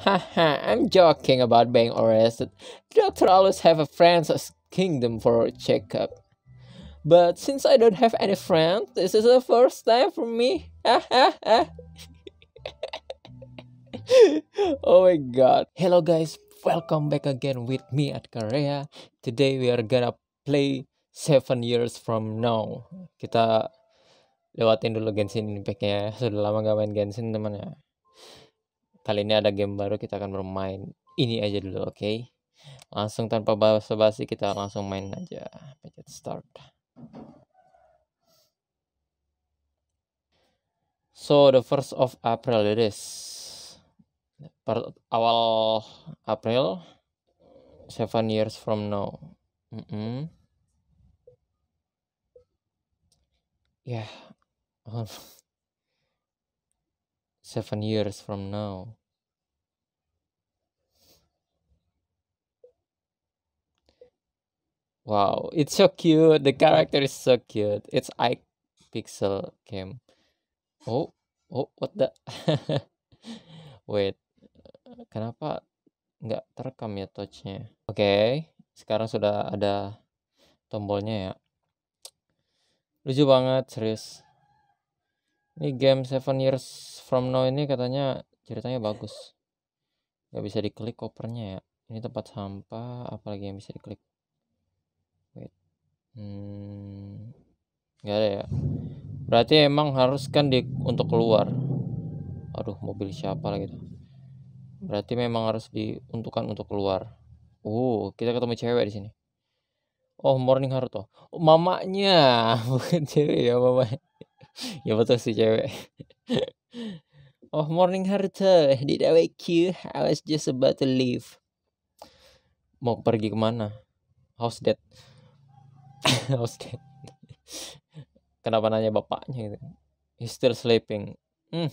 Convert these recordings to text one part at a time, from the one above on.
Haha, I'm joking about being arrested. Doctor always have a friend's kingdom for checkup. But since I don't have any friends, this is the first time for me. oh my god. Hello guys, welcome back again with me at Korea. Today we are gonna play 7 years from now. Kita lewatin dulu Genshin impact ya. Sudah lama gak main Genshin teman ya kali ini ada game baru kita akan bermain ini aja dulu oke okay? langsung tanpa basa-basi kita langsung main aja pencet start so the first of April it is per awal April seven years from now mm -hmm. yeah seven years from now. Wow, it's so cute. The character is so cute. It's i pixel game. Oh, oh, what the? Wait, kenapa nggak terekam ya touchnya? Oke, okay, sekarang sudah ada tombolnya ya. Lucu banget, serius. Ini game Seven Years From Now ini katanya ceritanya bagus. Gak bisa diklik kopernya ya. Ini tempat sampah, apalagi yang bisa diklik. Wait. Hmm. Gak ada ya. Berarti emang harus kan di untuk keluar. Aduh, mobil siapa lagi tuh. Berarti memang harus diuntukkan untuk keluar. Uh, kita ketemu cewek di sini. Oh, Morning Haruto. Oh, mamanya, bukan cewek ya mamanya. ya betul sih cewek oh morning Harta did I wake you I was just about to leave mau pergi kemana house that house that kenapa nanya bapaknya gitu he's still sleeping hmm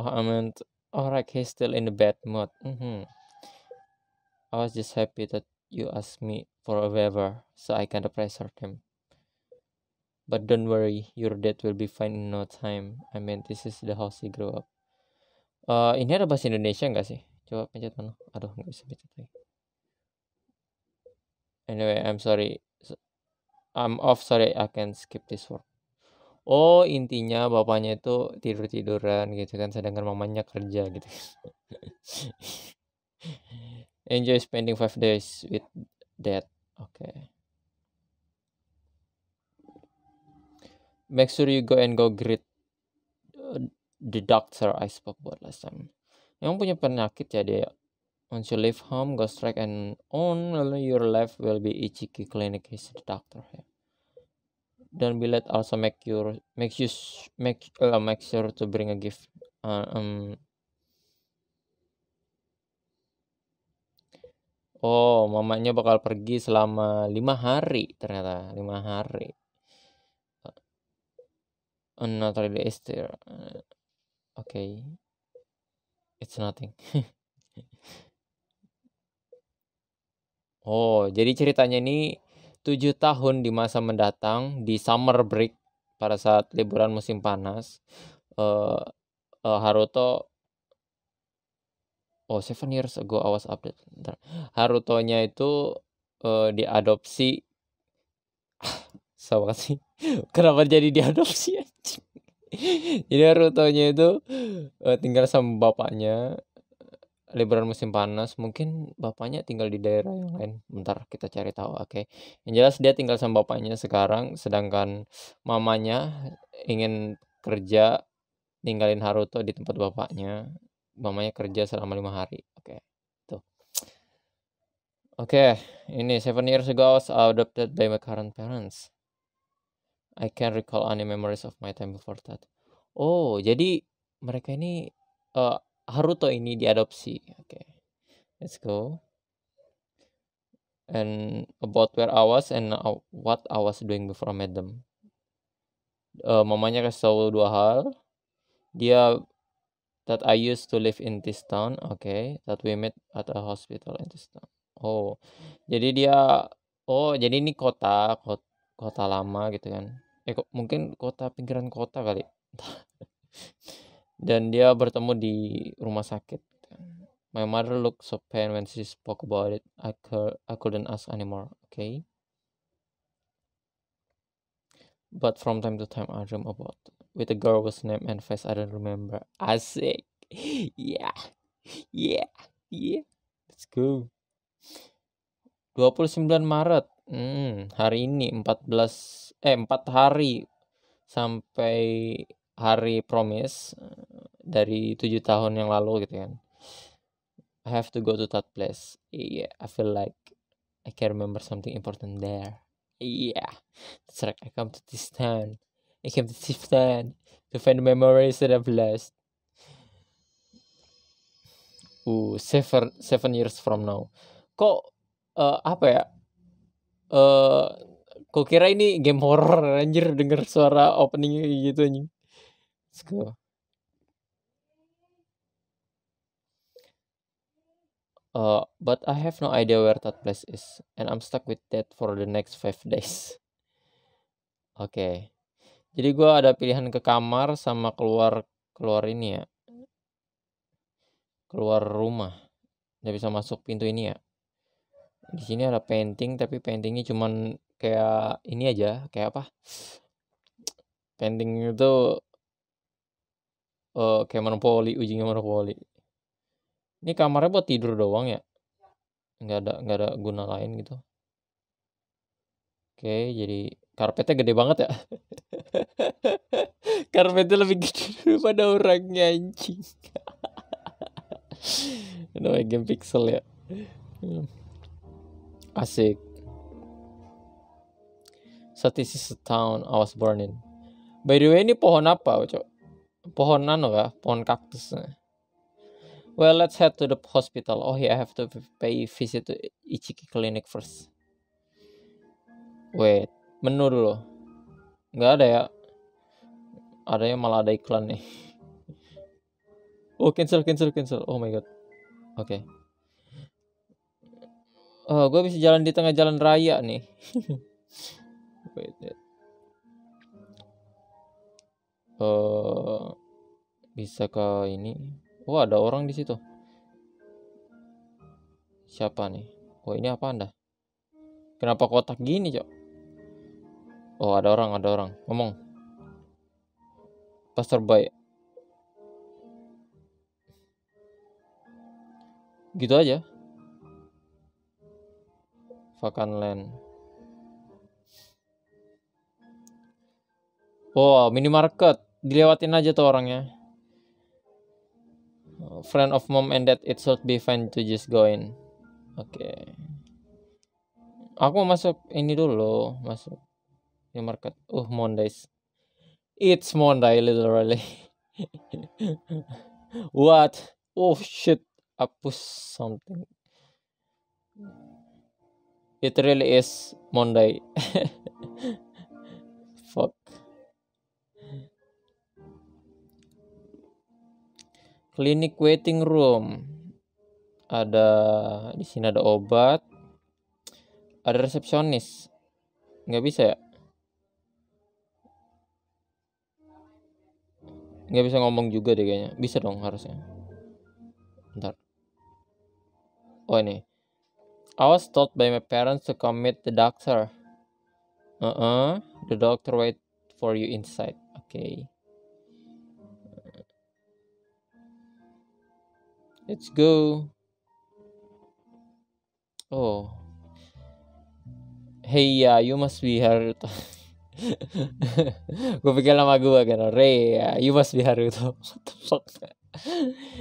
oh I meant alright he's still in the bad mood mm -hmm. I was just happy that you asked me for a waiver so I can pressure him But don't worry, your dad will be fine in no time. I mean, this is the house he grew up. Uh, ini ada bahasa Indonesia nggak sih? Coba pencet mana? Aduh, nggak bisa pencet lagi. Anyway, I'm sorry. I'm off, sorry. I can skip this work. Oh, intinya bapaknya itu tidur-tiduran gitu kan, sedangkan mamanya kerja gitu. Enjoy spending five days with dad. Oke. Okay. make sure you go and go greet uh, the doctor I spoke about last time. Yang punya penyakit ya dia. Once you leave home, go strike and on your left will be Ichiki Clinic is the doctor here. Don't be late also make your make you make uh, make sure to bring a gift. Uh, um, Oh, mamanya bakal pergi selama lima hari ternyata lima hari not really is there uh, okay it's nothing oh jadi ceritanya ini tujuh tahun di masa mendatang di summer break pada saat liburan musim panas uh, uh, Haruto oh seven years ago I was update Harutonya itu uh, diadopsi sama sih kenapa jadi diadopsi anjing jadi Naruto-nya itu eh, tinggal sama bapaknya liburan musim panas mungkin bapaknya tinggal di daerah yang lain bentar kita cari tahu oke okay. yang jelas dia tinggal sama bapaknya sekarang sedangkan mamanya ingin kerja ninggalin Haruto di tempat bapaknya mamanya kerja selama lima hari oke okay. tuh oke okay. ini seven years ago I was adopted by my current parents I can recall any memories of my time before that. Oh, jadi mereka ini uh, Haruto ini diadopsi. Oke. Okay. Let's go. And about where I was and uh, what I was doing before I met them. Uh, mamanya kasih tahu dua hal. Dia that I used to live in this town. Oke, okay. that we met at a hospital in this town. Oh. Jadi dia oh, jadi ini kota, kota, kota lama gitu kan eh kok mungkin kota pinggiran kota kali dan dia bertemu di rumah sakit my mother looked so pain when she spoke about it I, could, I couldn't ask anymore okay but from time to time I dream about with a girl whose name and face I don't remember asik ah, yeah yeah yeah let's go 29 Maret hmm, hari ini 14 eh empat hari sampai hari promise eh, dari tujuh tahun yang lalu gitu kan I have to go to that place yeah I feel like I can remember something important there yeah that's right I come to this town I came to this town to find memories that I've lost uh seven seven years from now kok uh, apa ya uh, Kok kira ini game horror anjir denger suara opening gitu anjing. Let's go. Uh, but I have no idea where that place is, and I'm stuck with that for the next five days. Oke, okay. jadi gue ada pilihan ke kamar sama keluar keluar ini ya, keluar rumah. Gak bisa masuk pintu ini ya. Di sini ada painting, tapi paintingnya cuman kayak ini aja kayak apa pending itu uh, kayak monopoli ujungnya monopoli ini kamarnya buat tidur doang ya nggak ada nggak ada guna lain gitu oke jadi karpetnya gede banget ya karpetnya lebih gede daripada orangnya anjing no game pixel ya hmm. asik So this is the town I was born in. By the way, ini pohon apa, Cok? Pohon nano ya, Pohon kaktus. Eh? Well, let's head to the hospital. Oh yeah, I have to pay visit to Ichiki Clinic first. Wait, menu dulu. Gak ada ya? Adanya malah ada iklan nih. Oh, cancel, cancel, cancel. Oh my god. Oke. Okay. Oh, eh, gue bisa jalan di tengah jalan raya nih. Eh, bisa that uh, ke ini oh ada orang di situ siapa nih oh ini apa anda kenapa kotak gini cok oh ada orang ada orang ngomong pas terbaik gitu aja vakan land Wow, oh, minimarket. Dilewatin aja tuh orangnya. Friend of mom and dad, it should be fine to just go in. Oke. Okay. Aku mau masuk ini dulu, masuk Ini market. Uh, Mondays. It's Monday literally. What? Oh shit. push something. It really is Monday. klinik waiting room. Ada di sini ada obat. Ada resepsionis. Nggak bisa ya? Nggak bisa ngomong juga deh kayaknya. Bisa dong harusnya. Bentar. Oh ini. I was told by my parents to commit the doctor. Uh -uh, the doctor wait for you inside. Oke. Okay. Let's go. Oh. Hey, uh, you must be Haruto. Gupi ka lang magawa, gano. Ray, uh, you must be Haruto. What the fuck?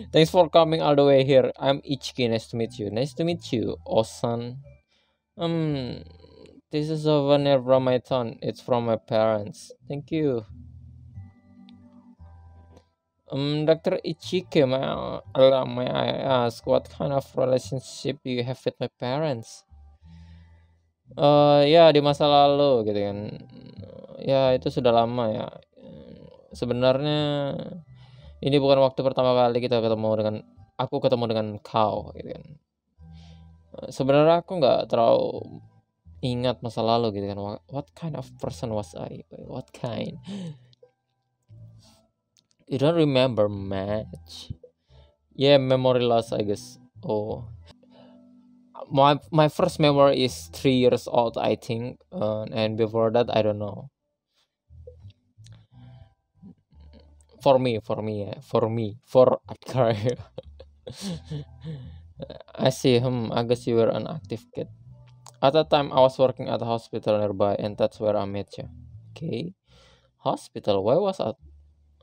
Thanks for coming all the way here. I'm Ichiki. Nice to meet you. Nice to meet you, Osan. Um, this is a veneer from my town. It's from my parents. Thank you. Um, Dr. Ichike, may I, uh, may I ask what kind of relationship you have with my parents? Uh, ya di masa lalu gitu kan. Ya itu sudah lama ya. Sebenarnya ini bukan waktu pertama kali kita ketemu dengan aku ketemu dengan kau gitu kan. Sebenarnya aku nggak terlalu ingat masa lalu gitu kan. What kind of person was I? What kind? You don't remember match? Yeah, memory loss, I guess. Oh, my my first memory is three years old, I think, uh, and before that, I don't know. For me, for me, yeah. for me, for Akar. I see him. I guess you were an active kid. At that time, I was working at a hospital nearby, and that's where I met you. Okay, hospital. Why was at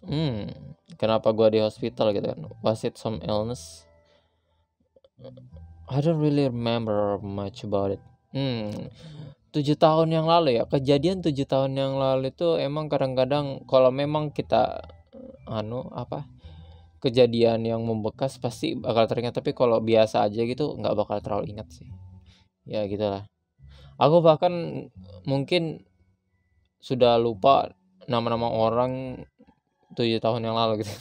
hmm kenapa gua di hospital gitu kan was it some illness I don't really remember much about it hmm tujuh tahun yang lalu ya kejadian tujuh tahun yang lalu itu emang kadang-kadang kalau memang kita anu apa kejadian yang membekas pasti bakal teringat tapi kalau biasa aja gitu nggak bakal terlalu ingat sih ya gitulah aku bahkan mungkin sudah lupa nama-nama orang tujuh tahun yang lalu gitu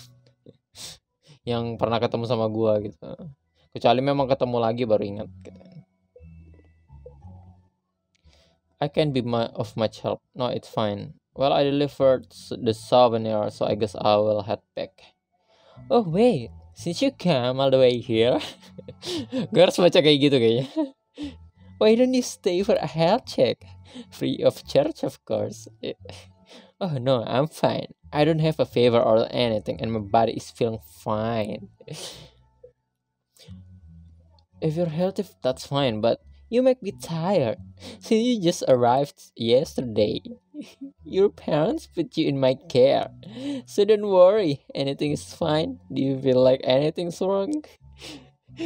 yang pernah ketemu sama gua gitu kecuali memang ketemu lagi baru ingat gitu. I can be my, of much help no it's fine well I delivered the souvenir so I guess I will head back oh wait since you came all the way here gue harus baca kayak gitu kayaknya why don't you stay for a health check free of charge of course Oh no, I'm fine. I don't have a fever or anything, and my body is feeling fine. if you're healthy, that's fine, but you make me tired. Since you just arrived yesterday, your parents put you in my care. So don't worry, anything is fine. Do you feel like anything's wrong?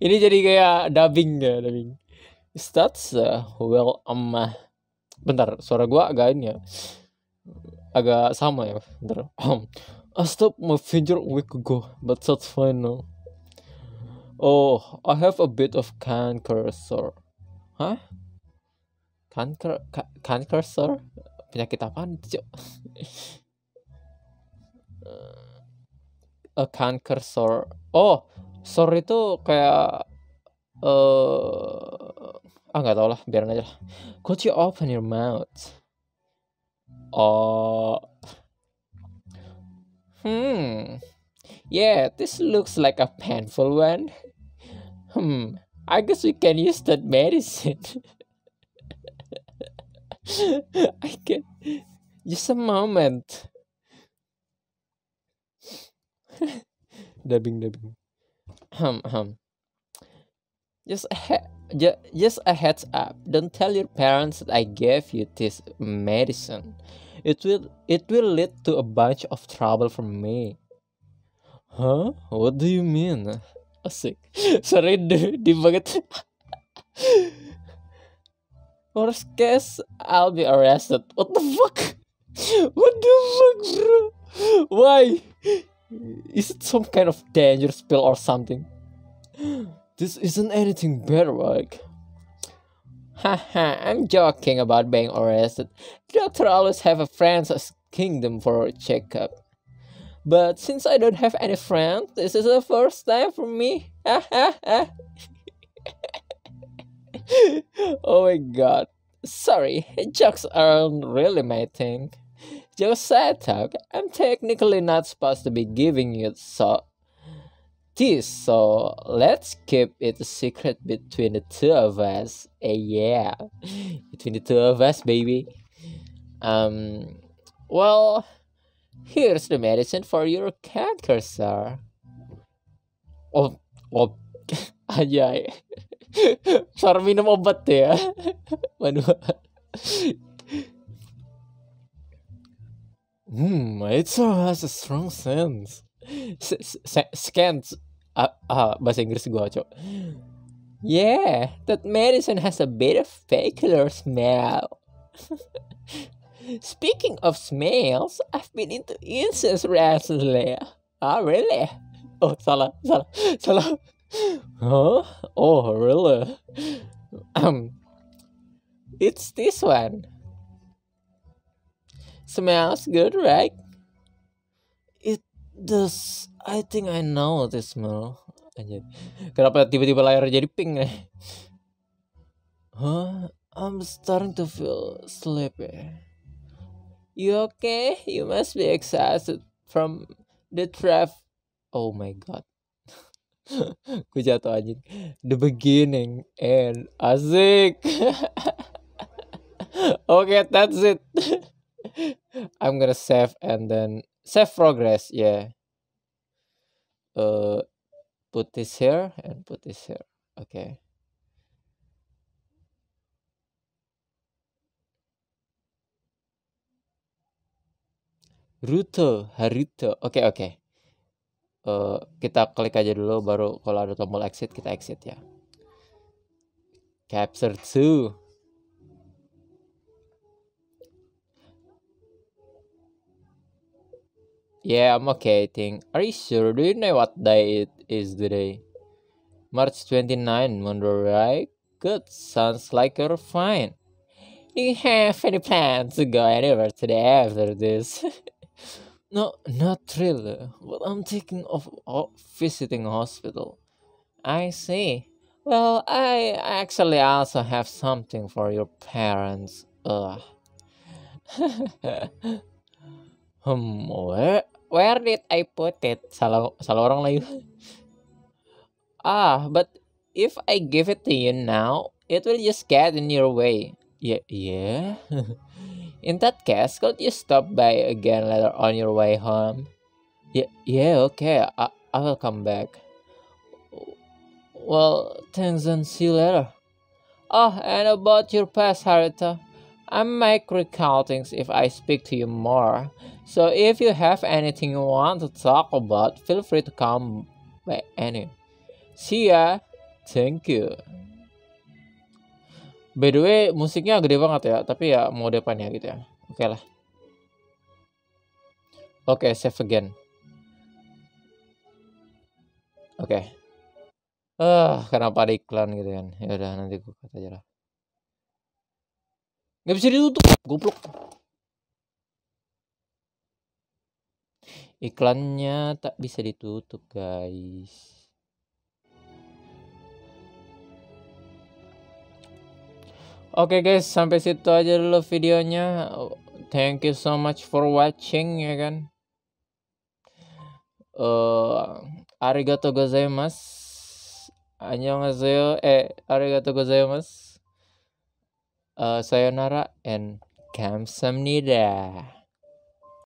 Ini jadi kayak dubbing ya, dubbing. Is that so? Well, um, uh, bentar suara gue agak ini ya agak sama ya bentar um, I stopped my finger a week ago but that's fine now oh I have a bit of canker sir huh kanker ka kanker sir penyakit apa? cok a canker sore oh sore itu kayak eh uh, Aggatallah, biarin aja lah. Could you open your mouth? Oh. Hmm. Yeah, this looks like a painful one. Hmm. I guess we can use that medicine. I can. Just a moment. dubbing, dubbing. Hum, hum. Just a just, just a heads up. Don't tell your parents that I gave you this medicine. It will it will lead to a bunch of trouble for me. Huh? What do you mean? Asik. Sorry, the banget. Worst case, I'll be arrested. What the fuck? What the fuck, bro? Why? Is it some kind of danger pill or something? This isn't anything better, like. Haha, I'm joking about being arrested. doctor always have a friend's kingdom for a checkup. But since I don't have any friends, this is the first time for me. oh my god. Sorry, jokes aren't really my thing. Just said, I'm technically not supposed to be giving you so this, so let's keep it a secret between the two of us. Uh, yeah, between the two of us, baby. Um, well, here's the medicine for your cancer, sir. Oh, oh, ajay. Sarah minum obat ya. Manual. Hmm, it has a strong sense. S- s- Ah, ah bahasa Inggris gue, cok. Yeah, that medicine has a bit of peculiar smell. Speaking of smells, I've been into incense recently. Ah, really? Oh, salah, salah, salah. Huh? Oh, really? Um, it's this one. Smells good, right? This I think I know this smell. Anjir. Kenapa tiba-tiba layar jadi pink nih? Huh? I'm starting to feel sleepy. You okay? You must be exhausted from the trap. Oh my god. Gue jatuh aja The beginning and asik. okay, that's it. I'm gonna save and then save progress ya yeah. uh, put this here and put this here oke okay. rute harute oke okay, oke okay. uh, kita klik aja dulu baru kalau ada tombol exit kita exit ya capture 2 Yeah, I'm okay, I think. Are you sure? Do you know what day it is today? March 29, Monroe, right? Good, sounds like you're fine. Do you have any plans to go anywhere today after this? no, not really, but I'm thinking of visiting a hospital. I see. Well, I actually also have something for your parents. Ugh. um, where where did I put it? Sa, lo- orang lorong ah, but if I give it to you now, it will just get in your way. Yeah, yeah. in that case, could you stop by again later on your way home? Yeah, yeah, okay. I, I will come back. Well, thanks and see you later. Oh, and about your past, Haruto. I might recall if I speak to you more. So if you have anything you want to talk about, feel free to come by any. See ya. Thank you. By the way, musiknya gede banget ya, tapi ya mau depan ya gitu ya. Oke okay lah. Oke, okay, save again. Oke. Okay. Ah, uh, kenapa ada iklan gitu kan? Ya udah nanti gue kata aja lah. Gak bisa ditutup, goblok. Iklannya tak bisa ditutup, guys. Oke okay guys, sampai situ aja dulu videonya. Thank you so much for watching ya kan. Uh, arigato gozaimasu. Annyeonghaseyo. Eh, arigato gozaimasu uh, sayonara and kamsamnida.